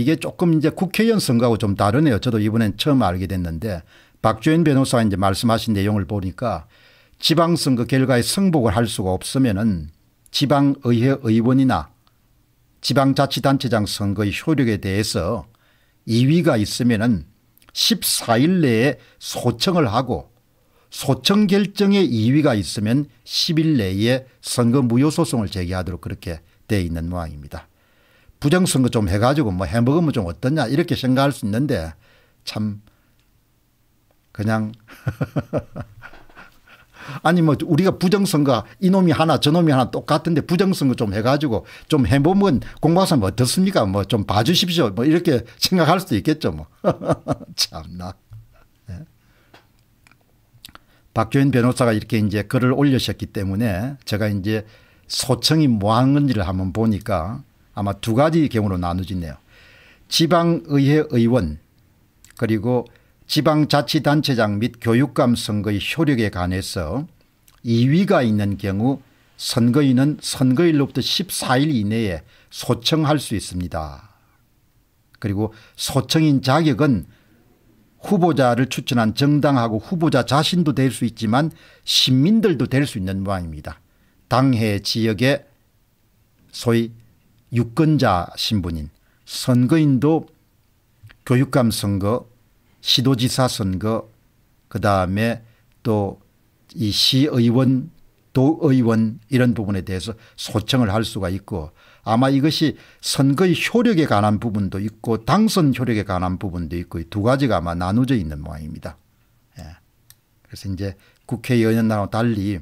이게 조금 이제 국회의원 선거하고 좀 다르네요. 저도 이번엔 처음 알게 됐는데 박주현 변호사가 이제 말씀하신 내용을 보니까 지방선거 결과에 승복을 할 수가 없으면은 지방의회 의원이나 지방자치단체장 선거의 효력에 대해서 2위가 있으면은 14일 내에 소청을 하고 소청 결정에 2위가 있으면 10일 내에 선거 무효 소송을 제기하도록 그렇게 돼 있는 모양입니다. 부정선거 좀 해가지고 뭐 해먹으면 좀 어떠냐 이렇게 생각할 수 있는데 참 그냥 아니 뭐 우리가 부정선거 이놈이 하나 저놈이 하나 똑같은데 부정선거 좀 해가지고 좀 해보면 공과사면 부 어떻습니까 뭐 좀 봐주십시오 뭐 이렇게 생각할 수도 있겠죠 뭐 참나 네. 박교인 변호사가 이렇게 이제 글을 올려셨기 때문에 제가 이제 소청이 뭐한 건지를 한번 보니까 아마 두 가지 경우로 나누지네요. 지방의회 의원 그리고 지방자치단체장 및 교육감 선거의 효력에 관해서 2위가 있는 경우 선거인은 선거일로부터 14일 이내에 소청할 수 있습니다. 그리고 소청인 자격은 후보자를 추천한 정당하고 후보자 자신도 될 수 있지만 시민들도 될 수 있는 모양입니다. 당해 지역의 소위 유권자 신분인 선거인도 교육감 선거, 시도지사 선거, 그 다음에 또 이 시의원, 도의원 이런 부분에 대해서 소청을 할 수가 있고 아마 이것이 선거의 효력에 관한 부분도 있고 당선 효력에 관한 부분도 있고 이 두 가지가 아마 나누어져 있는 모양입니다. 예. 그래서 이제 국회의원이나 달리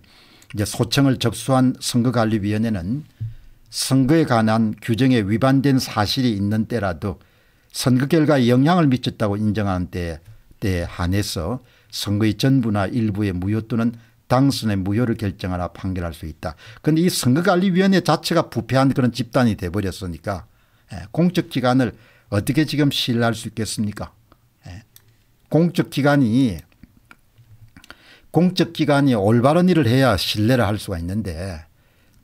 이제 소청을 접수한 선거관리위원회는 선거에 관한 규정에 위반된 사실이 있는 때라도 선거 결과에 영향을 미쳤다고 인정하는 때에, 때에 한해서 선거의 전부나 일부의 무효 또는 당선의 무효를 결정하나 판결할 수 있다. 그런데 이 선거관리위원회 자체가 부패한 그런 집단이 돼버렸으니까 예, 공적기관을 어떻게 지금 신뢰할 수 있겠습니까 예, 공적기관이 공적기관이 올바른 일을 해야 신뢰를 할 수가 있는데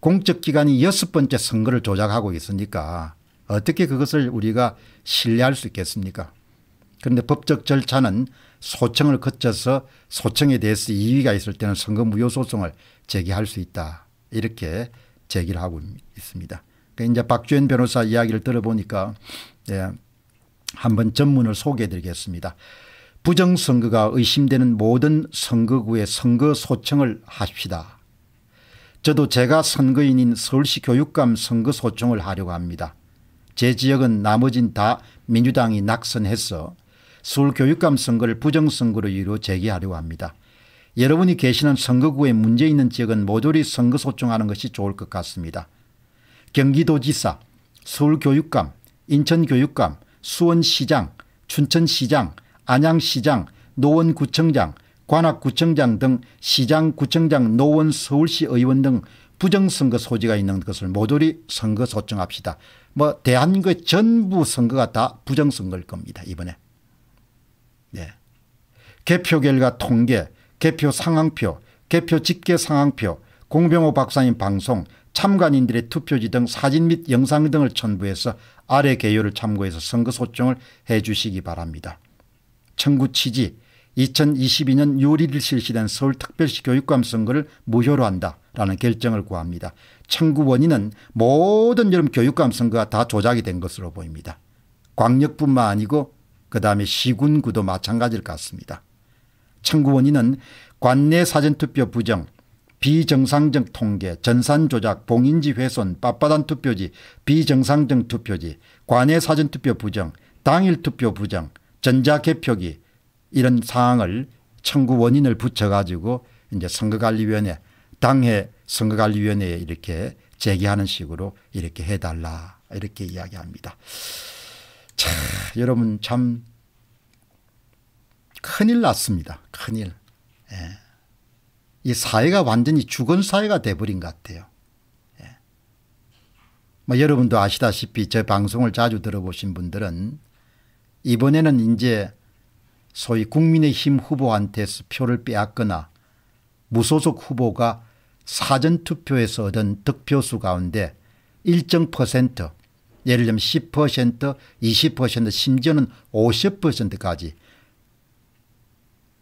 공적기관이 여섯 번째 선거를 조작하고 있으니까 어떻게 그것을 우리가 신뢰할 수 있겠습니까 그런데 법적 절차는 소청을 거쳐서 소청에 대해서 이의가 있을 때는 선거 무효 소송을 제기할 수 있다 이렇게 제기를 하고 있습니다. 그러니까 이제 박주현 변호사 이야기를 들어보니까 예, 한번 전문을 소개해드리겠습니다. 부정선거가 의심되는 모든 선거구에 선거 소청을 합시다. 저도 제가 선거인인 서울시 교육감 선거 소총을 하려고 합니다. 제 지역은 나머진 다 민주당이 낙선해서 서울 교육감 선거를 부정선거로 이로 제기하려고 합니다. 여러분이 계시는 선거구에 문제 있는 지역은 모조리 선거 소총하는 것이 좋을 것 같습니다. 경기도지사, 서울교육감, 인천교육감, 수원시장, 춘천시장, 안양시장, 노원구청장, 관악구청장 등 시장구청장 노원 서울시 의원 등 부정선거 소지가 있는 것을 모조리 선거 소청합시다. 뭐대한민국 전부 선거가 다 부정선거일 겁니다. 이번에. 네. 개표 결과 통계 개표 상황표 개표 집계 상황표 공병호 박사님 방송 참관인들의 투표지 등 사진 및 영상 등을 첨부해서 아래 개요를 참고해서 선거 소청을 해 주시기 바랍니다. 청구 취지 2022년 요리를 실시된 서울특별시 교육감 선거를 무효로 한다라는 결정을 구합니다. 청구 원인은 모든 여름 교육감 선거가 다 조작이 된 것으로 보입니다. 광역뿐만 아니고 그다음에 시군구도 마찬가지일 것 같습니다. 청구 원인은 관내 사전투표 부정, 비정상적 통계, 전산 조작, 봉인지 훼손, 빳빳한 투표지, 비정상적 투표지, 관내 사전투표 부정, 당일 투표 부정, 전자개표기, 이런 사항을 청구 원인을 붙여 가지고 이제 선거관리위원회 당해 선거관리위원회에 이렇게 제기하는 식으로 이렇게 해달라 이렇게 이야기합니다. 자, 여러분 참 큰일 났습니다. 큰일. 예. 이 사회가 완전히 죽은 사회가 돼버린 것 같아요. 예. 뭐 여러분도 아시다시피 제 방송을 자주 들어보신 분들은 이번에는 이제 소위 국민의힘 후보한테서 표를 빼앗거나 무소속 후보가 사전투표에서 얻은 득표수 가운데 일정 퍼센트 예를 들면 10% 20% 심지어는 50%까지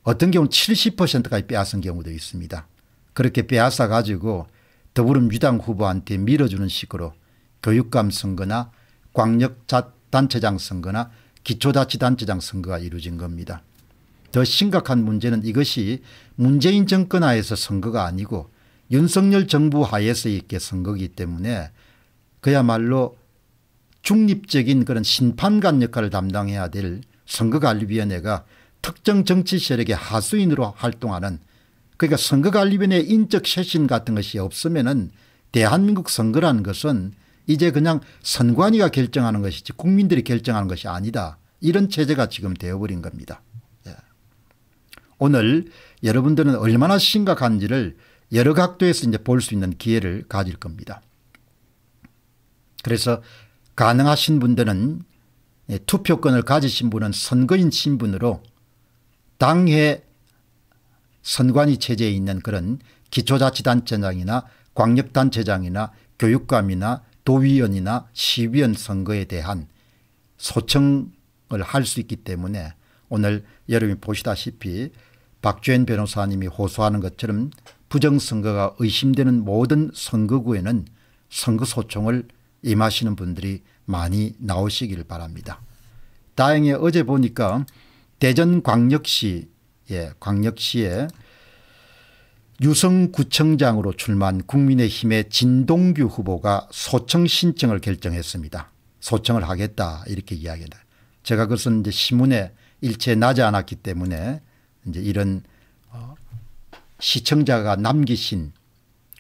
어떤 경우는 70%까지 빼앗은 경우도 있습니다. 그렇게 빼앗아 가지고 더불어민주당 후보한테 밀어주는 식으로 교육감 선거나 광역단체장 자 선거나 기초자치단체장 선거가 이루어진 겁니다. 더 심각한 문제는 이것이 문재인 정권 하에서 선거가 아니고 윤석열 정부 하에서 있게 선거기 때문에 그야말로 중립적인 그런 심판관 역할을 담당해야 될 선거관리위원회가 특정 정치 세력의 하수인으로 활동하는 그러니까 선거관리위원회 인적 쇄신 같은 것이 없으면 대한민국 선거라는 것은 이제 그냥 선관위가 결정하는 것이지 국민들이 결정하는 것이 아니다. 이런 체제가 지금 되어버린 겁니다. 예. 오늘 여러분들은 얼마나 심각한지를 여러 각도에서 이제 볼 수 있는 기회를 가질 겁니다. 그래서 가능하신 분들은 예, 투표권을 가지신 분은 선거인 신분으로 당해 선관위 체제에 있는 그런 기초자치단체장이나 광역단체장이나 교육감이나 도의원이나 시의원 선거에 대한 소청을 할 수 있기 때문에 오늘 여러분이 보시다시피 박주현 변호사님이 호소하는 것처럼 부정선거가 의심되는 모든 선거구에는 선거소청을 임하시는 분들이 많이 나오시길 바랍니다. 다행히 어제 보니까 대전광역시 예, 광역시에 유성구청장으로 출마한 국민의힘의 진동규 후보가 소청 신청을 결정했습니다. 소청을 하겠다 이렇게 이야기다. 제가 그것은 이제 신문에 일체 나지 않았기 때문에 이제 이런 어, 시청자가 남기신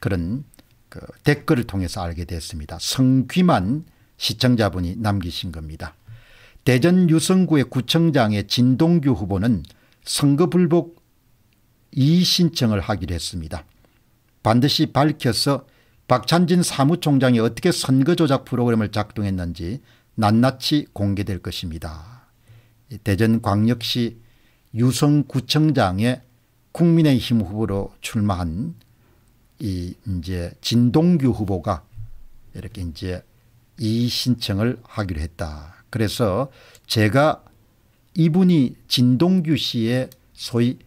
그런 그 댓글을 통해서 알게 됐습니다. 성귀만 시청자분이 남기신 겁니다. 대전 유성구의 구청장의 진동규 후보는 선거 불복 이의신청을 하기로 했습니다. 반드시 밝혀서 박찬진 사무총장이 어떻게 선거조작 프로그램을 작동했는지 낱낱이 공개될 것입니다. 대전광역시 유성구청장의 국민의힘 후보로 출마한 이 이제 진동규 후보가 이렇게 이제 이 신청을 하기로 했다. 그래서 제가 이분이 진동규 씨의 소위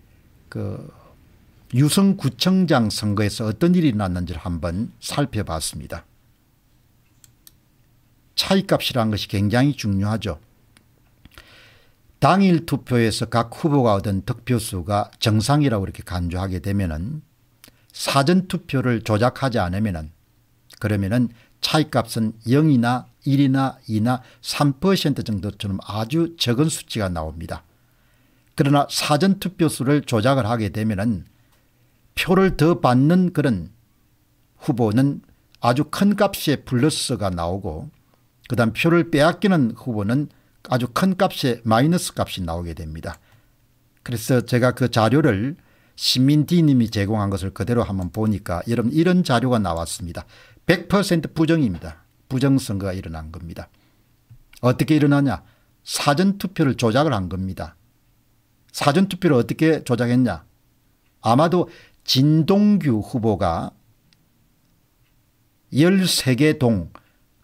그 유성구청장 선거에서 어떤 일이 났는지를 한번 살펴봤습니다. 차이값이라는 것이 굉장히 중요하죠. 당일 투표에서 각 후보가 얻은 득표수가 정상이라고 이렇게 간주하게 되면은 사전투표를 조작하지 않으면은 그러면은 차이값은 0이나 1이나 2나 3% 정도처럼 아주 적은 수치가 나옵니다. 그러나 사전투표수를 조작을 하게 되면 표를 더 받는 그런 후보는 아주 큰 값의 플러스가 나오고 그 다음 표를 빼앗기는 후보는 아주 큰 값의 마이너스 값이 나오게 됩니다. 그래서 제가 그 자료를 시민디님이 제공한 것을 그대로 한번 보니까 여러분 이런 자료가 나왔습니다. 100% 부정입니다. 부정선거가 일어난 겁니다. 어떻게 일어나냐 사전투표를 조작을 한 겁니다. 사전투표를 어떻게 조작했냐. 아마도 진동규 후보가 13개 동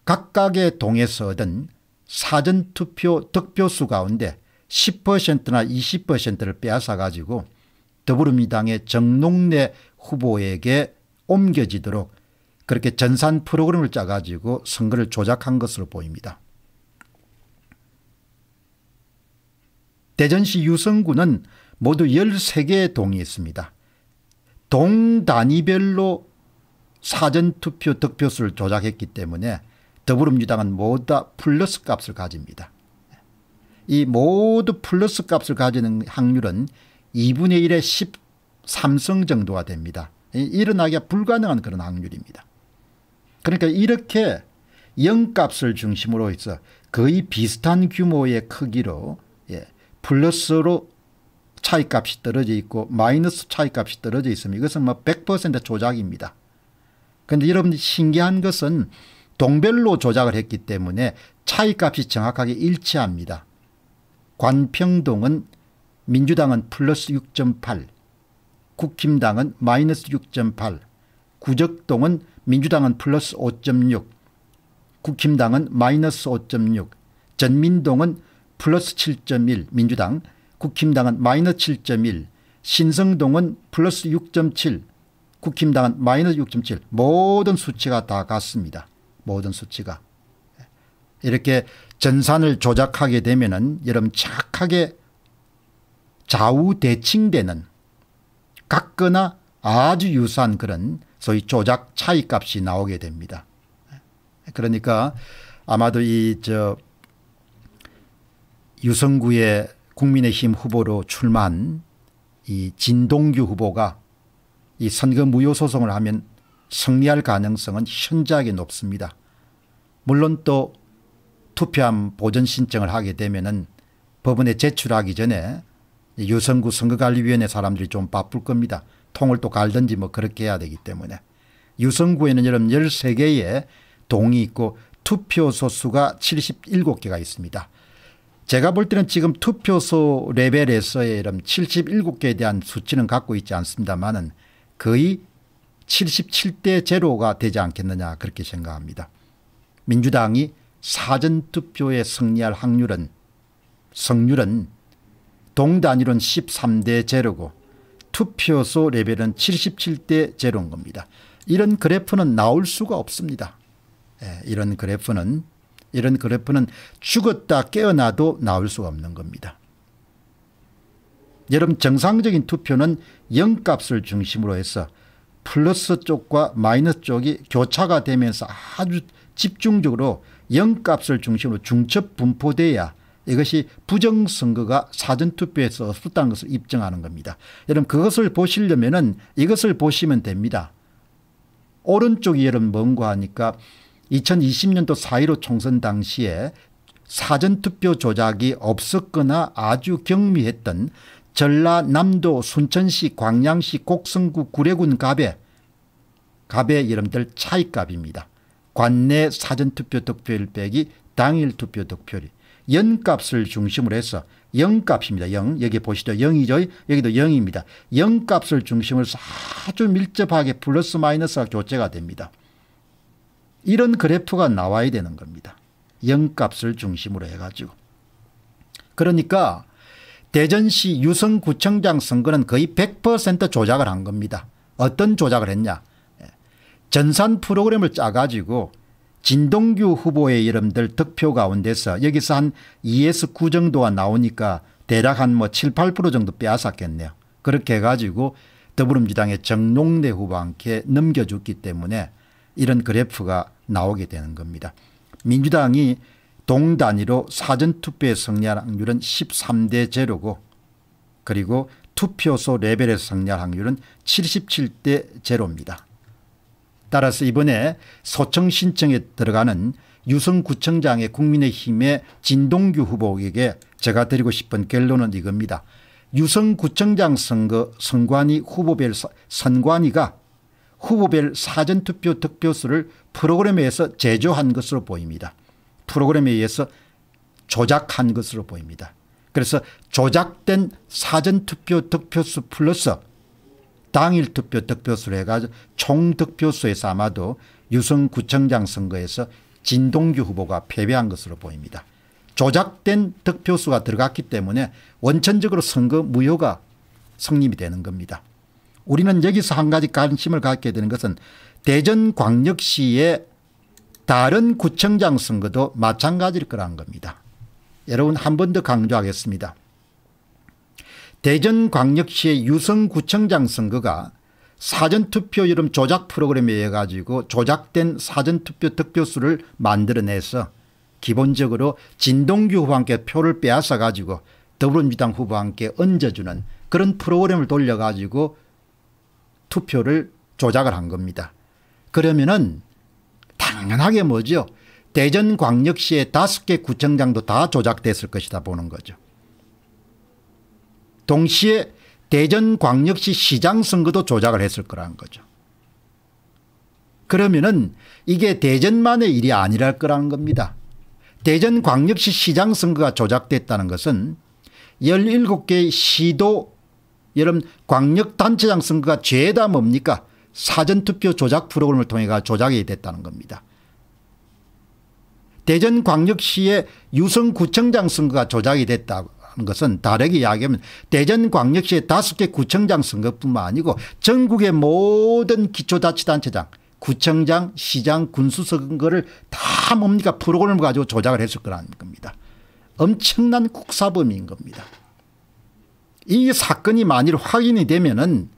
각각의 동에서 얻은 사전투표 득표수 가운데 10%나 20%를 빼앗아 가지고 더불어민주당의 정농래 후보에게 옮겨지도록 그렇게 전산 프로그램을 짜가지고 선거를 조작한 것으로 보입니다. 대전시 유성구는 모두 13개의 동이 있습니다. 동 단위별로 사전투표 득표수를 조작했기 때문에 더불어민주당은 모두 다 플러스 값을 가집니다. 이 모두 플러스 값을 가지는 확률은 2분의 1의 13승 정도가 됩니다. 일어나기가 불가능한 그런 확률입니다. 그러니까 이렇게 0값을 중심으로 해서 거의 비슷한 규모의 크기로 플러스로 차이값이 떨어져 있고 마이너스 차이값이 떨어져 있습니다. 이것은 뭐100% 조작입니다. 그런데 여러분 신기한 것은 동별로 조작을 했기 때문에 차이값이 정확하게 일치합니다. 관평동은 민주당은 플러스 6.8 국힘당은 마이너스 6.8 구적동은 민주당은 플러스 5.6 국힘당은 마이너스 5.6 전민동은 플러스 7.1 민주당 국힘당은 마이너 스7.1 신성동은 플러스 6.7 국힘당은 마이너스 6.7 모든 수치가 다 같습니다. 모든 수치가. 이렇게 전산을 조작하게 되면 은 여러분 착하게 좌우대칭되는 같거나 아주 유사한 그런 소위 조작 차이값이 나오게 됩니다. 그러니까 아마도 이저 유성구의 국민의힘 후보로 출마한 이 진동규 후보가 이 선거 무효 소송을 하면 승리할 가능성은 현저하게 높습니다. 물론 또 투표함 보전 신청을 하게 되면은 법원에 제출하기 전에 유성구 선거관리위원회 사람들이 좀 바쁠 겁니다. 통을 또 갈든지 뭐 그렇게 해야 되기 때문에 유성구에는 여러분 13개의 동이 있고 투표 소수가 77개가 있습니다. 제가 볼 때는 지금 투표소 레벨에서의 이런 77개에 대한 수치는 갖고 있지 않습니다만은 거의 77대 제로가 되지 않겠느냐 그렇게 생각합니다. 민주당이 사전투표에 승리할 확률은 승률은 동단위론 13대 제로고 투표소 레벨은 77대 제로인 겁니다. 이런 그래프는 나올 수가 없습니다. 예, 이런 그래프는 이런 그래프는 죽었다 깨어나도 나올 수가 없는 겁니다. 여러분 정상적인 투표는 0값을 중심으로 해서 플러스 쪽과 마이너스 쪽이 교차가 되면서 아주 집중적으로 0값을 중심으로 중첩 분포돼야 이것이 부정선거가 사전투표에서 없었다는 것을 입증하는 겁니다. 여러분 그것을 보시려면 이것을 보시면 됩니다. 오른쪽이 여러분 뭔가 하니까 2020년도 4.15 총선 당시에 사전투표 조작이 없었거나 아주 경미했던 전라남도 순천시 광양시 곡성구 구례군 갑의 갑의 이름들 차이값입니다. 관내 사전투표 득표율 빼기 당일 투표 득표율 이 연값을 중심으로 해서 영값입니다. 영 여기 보시죠. 0이죠 여기도 0입니다 영값을 중심으로 해서 아주 밀접하게 플러스 마이너스가 교체가 됩니다. 이런 그래프가 나와야 되는 겁니다. 0값을 중심으로 해가지고. 그러니까 대전시 유성구청장 선거는 거의 100% 조작을 한 겁니다. 어떤 조작을 했냐. 예. 전산 프로그램을 짜가지고 진동규 후보의 이름들 득표 가운데서 여기서 한 2에서 9 정도가 나오니까 대략 한 뭐 7, 8% 정도 빼앗았겠네요. 그렇게 해가지고 더불어민주당의 정농래 후보한테 넘겨줬기 때문에 이런 그래프가 나오게 되는 겁니다. 민주당이 동 단위로 사전투표의 승리할 확률은 13대 제고 그리고 투표소 레벨에서 승리할 확률은 77대 제입니다 따라서 이번에 소청 신청에 들어가는 유성구청장의 국민의힘의 진동규 후보에게 제가 드리고 싶은 결론은 이겁니다. 유성구청장 선거 선관위 후보별 선관위가 후보별 사전투표 득표수를 프로그램에서 제조한 것으로 보입니다. 프로그램에 의해서 조작한 것으로 보입니다. 그래서 조작된 사전투표 득표수 플러스 당일 투표 득표수를 해가지고 총 득표수에서 아마도 유성구청장 선거에서 진동규 후보가 패배한 것으로 보입니다. 조작된 득표수가 들어갔기 때문에 원천적으로 선거 무효가 성립이 되는 겁니다. 우리는 여기서 한 가지 관심을 갖게 되는 것은 대전광역시의 다른 구청장 선거도 마찬가지일 거라는 겁니다. 여러분 한 번 더 강조하겠습니다. 대전광역시의 유성구청장 선거가 사전투표 이름 조작 프로그램에 의해 가지고 조작된 사전투표 득표수를 만들어내서 기본적으로 진동규 후보와 함께 표를 빼앗아 가지고 더불어민주당 후보와 함께 얹어주는 그런 프로그램을 돌려가지고 투표를 조작을 한 겁니다. 그러면은 당연하게 뭐죠. 대전광역시의 다섯 개 구청장도 다 조작됐을 것이다 보는 거죠. 동시에 대전광역시 시장 선거도 조작을 했을 거라 거죠. 그러면은 이게 대전만의 일이 아니랄 거라는 겁니다. 대전광역시 시장 선거가 조작됐다는 것은 17개 시도 여러분 광역단체장 선거가 죄다 뭡니까 사전투표 조작 프로그램을 통해가 조작이 됐다는 겁니다. 대전광역시의 유성구청장 선거가 조작이 됐다는 것은 다르게 이야기하면 대전광역시의 다섯 개 구청장 선거뿐만 아니고 전국의 모든 기초자치단체장 구청장 시장 군수 선거를 다 뭡니까 프로그램을 가지고 조작을 했을 거라는 겁니다. 엄청난 국사범인 겁니다. 이 사건이 만일 확인이 되면은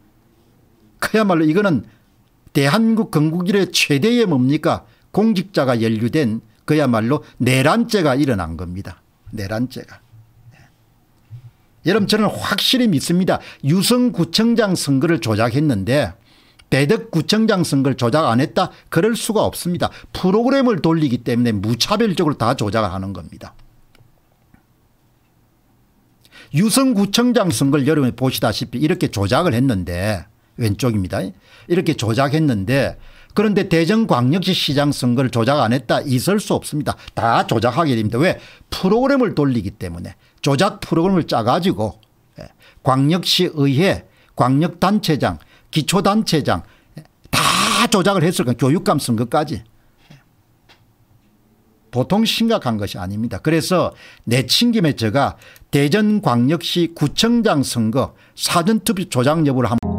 그야말로 이거는 대한국 건국 이래 최대의 뭡니까 공직자가 연루된 그야말로 내란죄가 일어난 겁니다. 내란죄가. 네. 여러분 저는 확실히 믿습니다. 유성구청장 선거를 조작했는데 대덕구청장 선거를 조작 안 했다 그럴 수가 없습니다. 프로그램을 돌리기 때문에 무차별적으로 다 조작하는 을 겁니다. 유성구청장 선거를 여러분 보시다시피 이렇게 조작을 했는데 왼쪽입니다. 이렇게 조작했는데 그런데 대전광역시 시장 선거를 조작 안 했다 있을 수 없습니다. 다 조작하게 됩니다. 왜 프로그램을 돌리기 때문에 조작 프로그램을 짜가지고 예, 광역시 의회 광역단체장 기초단체장 예, 다 조작을 했을 거예요. 교육감 선거까지. 보통 심각한 것이 아닙니다. 그래서 내친김에 제가 대전광역시 구청장 선거 사전투표 조작 여부를 한번